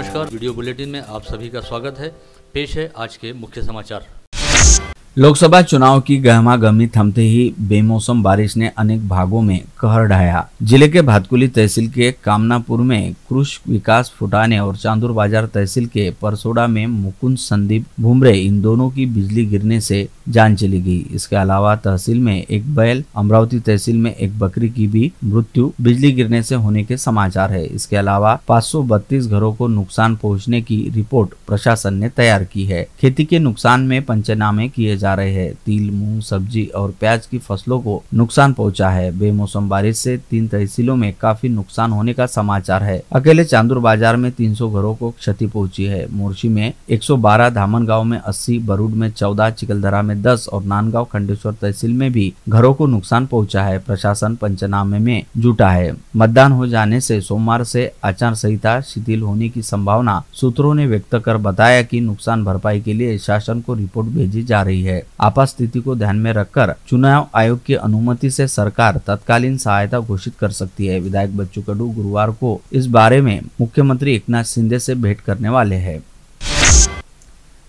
नमस्कार video bulletin में आप सभी का स्वागत है पेश है आज के मुख्य समाचार लोकसभा चुनाव की गहमी थमते ही बेमौसम बारिश ने अनेक भागों में कहर ढाया जिले के भातकुली तहसील के कामनापुर में कृष विकास फुटाने और चांदूर बाजार तहसील के परसोड़ा में मुकुंद संदीप भूमरे इन दोनों की बिजली गिरने से जान चली गई इसके अलावा तहसील में एक बैल अमरावती तहसील में एक बकरी की भी मृत्यु बिजली गिरने से होने के समाचार है इसके अलावा पाँच घरों को नुकसान पहुँचने की रिपोर्ट प्रशासन ने तैयार की है खेती के नुकसान में पंचनामे किए जा रहे हैं तिल मूंग सब्जी और प्याज की फसलों को नुकसान पहुंचा है बेमौसम बारिश से तीन तहसीलों में काफी नुकसान होने का समाचार है अकेले चांदूर बाजार में 300 घरों को क्षति पहुंची है मोर्शी में 112, धामन गाँव में 80, बरूड में 14, चिकलदरा में 10 और नानगांव खंडेश्वर तहसील में भी घरों को नुकसान पहुंचा है प्रशासन पंचनामे में जुटा है मतदान हो जाने से सोमवार से आचार संहिता शिथिल होने की संभावना सूत्रों ने व्यक्त कर बताया कि नुकसान भरपाई के लिए शासन को रिपोर्ट भेजी जा रही है है स्थिति को ध्यान में रखकर चुनाव आयोग की अनुमति से सरकार तत्कालीन सहायता घोषित कर सकती है विधायक बच्चू कडू गुरुवार को इस बारे में मुख्यमंत्री एकनाथ शिंदे से भेंट करने वाले हैं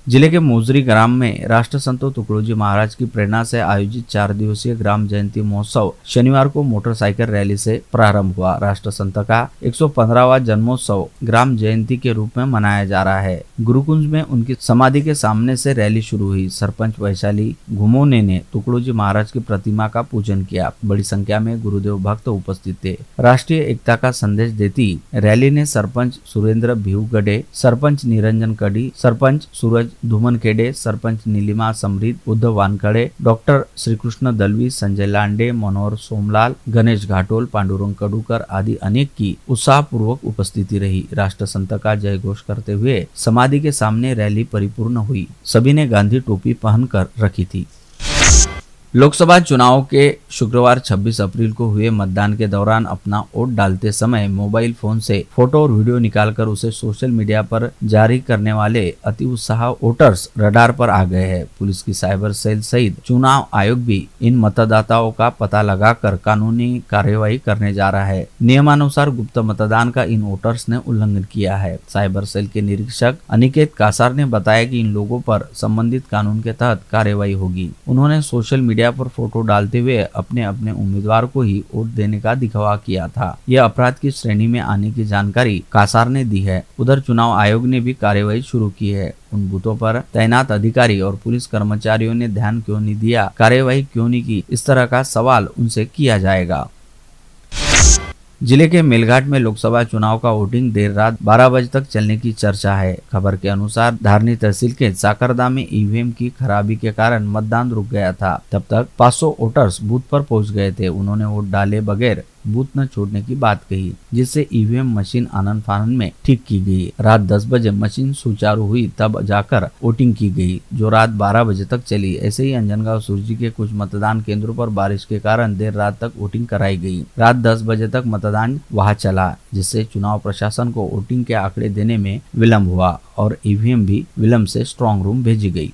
जिले के मोजरी ग्राम में राष्ट्र संतो तुकड़ोजी महाराज की प्रेरणा से आयोजित चार दिवसीय ग्राम जयंती महोत्सव शनिवार को मोटरसाइकिल रैली से प्रारंभ हुआ राष्ट्र संत का 115वां जन्मोत्सव ग्राम जयंती के रूप में मनाया जा रहा है गुरुकुंज में उनकी समाधि के सामने से रैली शुरू हुई सरपंच वैशाली घुमोने ने तुकड़ोजी महाराज की प्रतिमा का पूजन किया बड़ी संख्या में गुरुदेव भक्त उपस्थित थे राष्ट्रीय एकता का संदेश देती रैली ने सरपंच सुरेंद्र भीव सरपंच निरंजन कडी सरपंच सूरज धुमन खेडे सरपंच नीलिमा समृद्ध उद्धव वानकडे डॉक्टर श्रीकृष्ण दलवी संजय लांडे मनोहर सोमलाल गणेश घाटोल पांडुरंग कडुकर आदि अनेक की उत्साहपूर्वक उपस्थिति रही राष्ट्र संत का जय घोष करते हुए समाधि के सामने रैली परिपूर्ण हुई सभी ने गांधी टोपी पहनकर रखी थी लोकसभा चुनाव के शुक्रवार 26 अप्रैल को हुए मतदान के दौरान अपना वोट डालते समय मोबाइल फोन से फोटो और वीडियो निकालकर उसे सोशल मीडिया पर जारी करने वाले अति उत्साह वोटर्स रडार पर आ गए हैं पुलिस की साइबर सेल सहित चुनाव आयोग भी इन मतदाताओं का पता लगाकर कानूनी कार्यवाही करने जा रहा है नियमानुसार गुप्त मतदान का इन वोटर्स ने उल्लंघन किया है साइबर सेल के निरीक्षक अनिकेत कासार ने बताया की इन लोगों पर संबंधित कानून के तहत कार्यवाही होगी उन्होंने सोशल मीडिया मीडिया पर फोटो डालते हुए अपने अपने उम्मीदवार को ही वोट देने का दिखावा किया था यह अपराध की श्रेणी में आने की जानकारी कासार ने दी है उधर चुनाव आयोग ने भी कार्यवाही शुरू की है उन बूथों पर तैनात अधिकारी और पुलिस कर्मचारियों ने ध्यान क्यों नहीं दिया कार्यवाही क्यों नहीं की इस तरह का सवाल उनसे किया जाएगा जिले के मेलघाट में लोकसभा चुनाव का वोटिंग देर रात 12 बजे तक चलने की चर्चा है खबर के अनुसार धारनी तहसील के साकरदा में ईवीएम e की खराबी के कारण मतदान रुक गया था तब तक 500 वोटर्स बूथ पर पहुंच गए थे उन्होंने वोट डाले बगैर बूथ न छोड़ने की बात कही जिससे ईवीएम मशीन आनंद फानंद में ठीक की गई रात दस बजे मशीन सुचारू हुई तब जाकर वोटिंग की गई जो रात बारह बजे तक चली ऐसे ही अंजनगांव सुरजी के कुछ मतदान केंद्रों पर बारिश के कारण देर रात तक वोटिंग कराई गई रात दस बजे तक मतदान वहां चला जिससे चुनाव प्रशासन को वोटिंग के आंकड़े देने में विलम्ब हुआ और ईवीएम भी विलम्ब से स्ट्रांग रूम भेजी गयी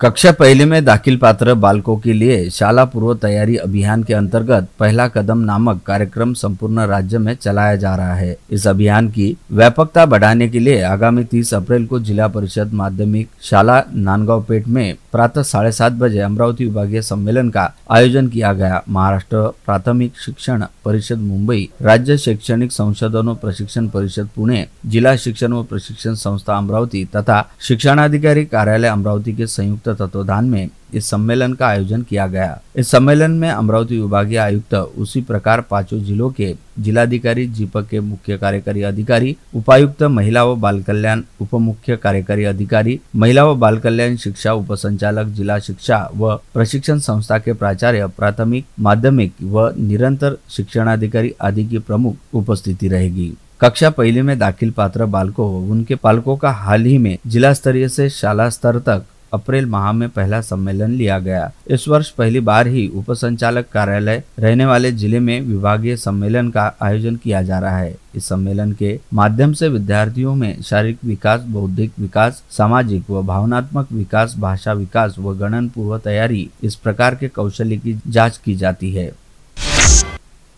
कक्षा पहले में दाखिल पात्र बालकों के लिए शाला पूर्व तैयारी अभियान के अंतर्गत पहला कदम नामक कार्यक्रम संपूर्ण राज्य में चलाया जा रहा है इस अभियान की व्यापकता बढ़ाने के लिए आगामी 30 अप्रैल को जिला परिषद माध्यमिक शाला नानगांव पेट में प्रातः साढ़े सात बजे अमरावती विभागीय सम्मेलन का आयोजन किया गया महाराष्ट्र प्राथमिक शिक्षण परिषद मुंबई राज्य शैक्षणिक संशोधन प्रशिक्षण परिषद पुणे जिला शिक्षण व प्रशिक्षण संस्था अमरावती तथा शिक्षणाधिकारी कार्यालय अमरावती के संयुक्त तत्वधान में इस सम्मेलन का आयोजन किया गया इस सम्मेलन में अमरावती विभागीय आयुक्त उसी प्रकार पांचों जिलों के जिलाधिकारी जीपक के मुख्य कार्यकारी अधिकारी उपायुक्त महिला व बाल कल्याण उप मुख्य कार्यकारी अधिकारी महिला व बाल कल्याण शिक्षा उप संचालक जिला शिक्षा व प्रशिक्षण संस्था के प्राचार्य प्राथमिक माध्यमिक व निरंतर शिक्षणाधिकारी आदि की प्रमुख उपस्थिति रहेगी कक्षा पहली में दाखिल पात्र बालकों उनके पालकों का हाल ही में जिला स्तरीय से शाला स्तर तक अप्रैल माह में पहला सम्मेलन लिया गया इस वर्ष पहली बार ही संचालक कार्यालय रहने वाले जिले में विभागीय सम्मेलन का आयोजन किया जा रहा है इस सम्मेलन के माध्यम से विद्यार्थियों में शारीरिक विकास बौद्धिक विकास सामाजिक व भावनात्मक विकास भाषा विकास व गणन पूर्व तैयारी इस प्रकार के कौशल की जाँच की जाती है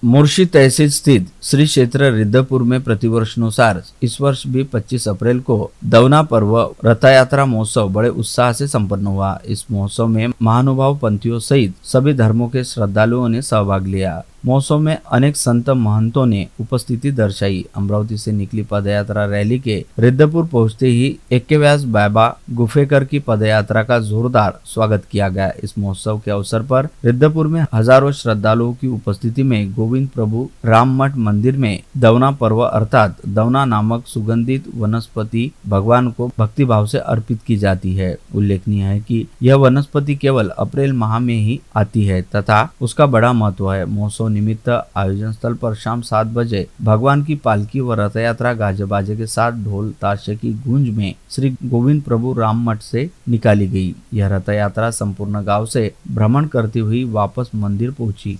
मुर्शी तहसील स्थित श्री क्षेत्र रिद्धपुर में प्रतिवर्षानुसार इस वर्ष भी 25 अप्रैल को दवना पर्व रथ यात्रा महोत्सव बड़े उत्साह से संपन्न हुआ इस महोत्सव में महानुभाव पंथियों सहित सभी धर्मों के श्रद्धालुओं ने सहभाग लिया महोत्सव में अनेक संत महंतों ने उपस्थिति दर्शाई अमरावती से निकली पदयात्रा रैली के रिद्धपुर पहुंचते ही एक्केव्यास बाबा गुफेकर की पदयात्रा का जोरदार स्वागत किया गया इस महोत्सव के अवसर पर रिद्धपुर में हजारों श्रद्धालुओं की उपस्थिति में गोविंद प्रभु राम मठ मंदिर में दवना पर्व अर्थात दवना नामक सुगंधित वनस्पति भगवान को भक्ति भाव से अर्पित की जाती है उल्लेखनीय है की यह वनस्पति केवल अप्रैल माह में ही आती है तथा उसका बड़ा महत्व है महोत्सव निमित्त आयोजन स्थल पर शाम सात बजे भगवान की पालकी व रथ यात्रा गाजे बाजे के साथ ढोल ताशे की गूंज में श्री गोविंद प्रभु राम मठ से निकाली गई यह रथ यात्रा संपूर्ण गांव से भ्रमण करती हुई वापस मंदिर पहुंची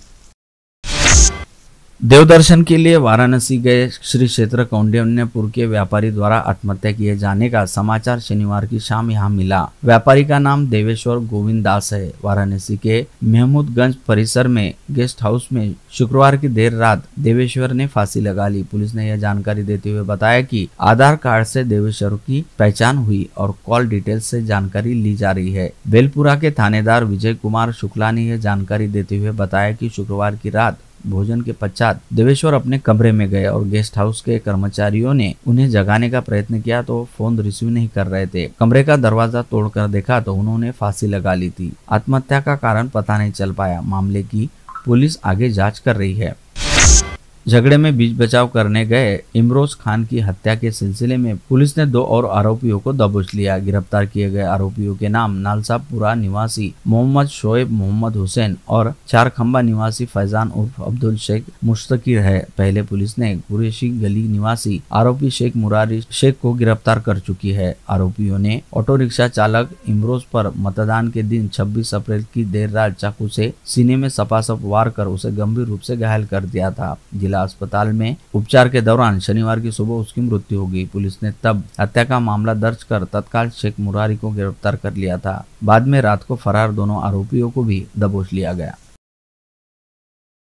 देव दर्शन के लिए वाराणसी गए श्री क्षेत्र कौंडपुर के व्यापारी द्वारा आत्महत्या किए जाने का समाचार शनिवार की शाम यहाँ मिला व्यापारी का नाम देवेश्वर गोविंद दास है वाराणसी के महमूदगंज परिसर में गेस्ट हाउस में शुक्रवार की देर रात देवेश्वर ने फांसी लगा ली पुलिस ने यह जानकारी देते हुए बताया की आधार कार्ड ऐसी देवेश्वर की पहचान हुई और कॉल डिटेल ऐसी जानकारी ली जा रही है बेलपुरा के थानेदार विजय कुमार शुक्ला ने यह जानकारी देते हुए बताया की शुक्रवार की रात भोजन के पश्चात देवेश्वर अपने कमरे में गए और गेस्ट हाउस के कर्मचारियों ने उन्हें जगाने का प्रयत्न किया तो फोन रिसीव नहीं कर रहे थे कमरे का दरवाजा तोड़कर देखा तो उन्होंने फांसी लगा ली थी आत्महत्या का कारण पता नहीं चल पाया मामले की पुलिस आगे जांच कर रही है झगड़े में बीच बचाव करने गए इमरोज खान की हत्या के सिलसिले में पुलिस ने दो और आरोपियों को दबोच लिया गिरफ्तार किए गए आरोपियों के नाम नालसापुरा निवासी मोहम्मद शोएब मोहम्मद हुसैन और चारखंबा निवासी फैजान उर्फ अब्दुल शेख मुश्तकिर है पहले पुलिस ने कुरेशी गली निवासी आरोपी शेख मुरारी शेख को गिरफ्तार कर चुकी है आरोपियों ने ऑटो रिक्शा चालक इमरोज पर मतदान के दिन छब्बीस अप्रैल की देर रात चाकू से सीने में सपासप वार कर उसे गंभीर रूप से घायल कर दिया था जिला जिला अस्पताल में उपचार के दौरान शनिवार की सुबह उसकी मृत्यु हो गई पुलिस ने तब हत्या का मामला दर्ज कर तत्काल शेख मुरारी को गिरफ्तार कर लिया था बाद में रात को फरार दोनों आरोपियों को भी दबोच लिया गया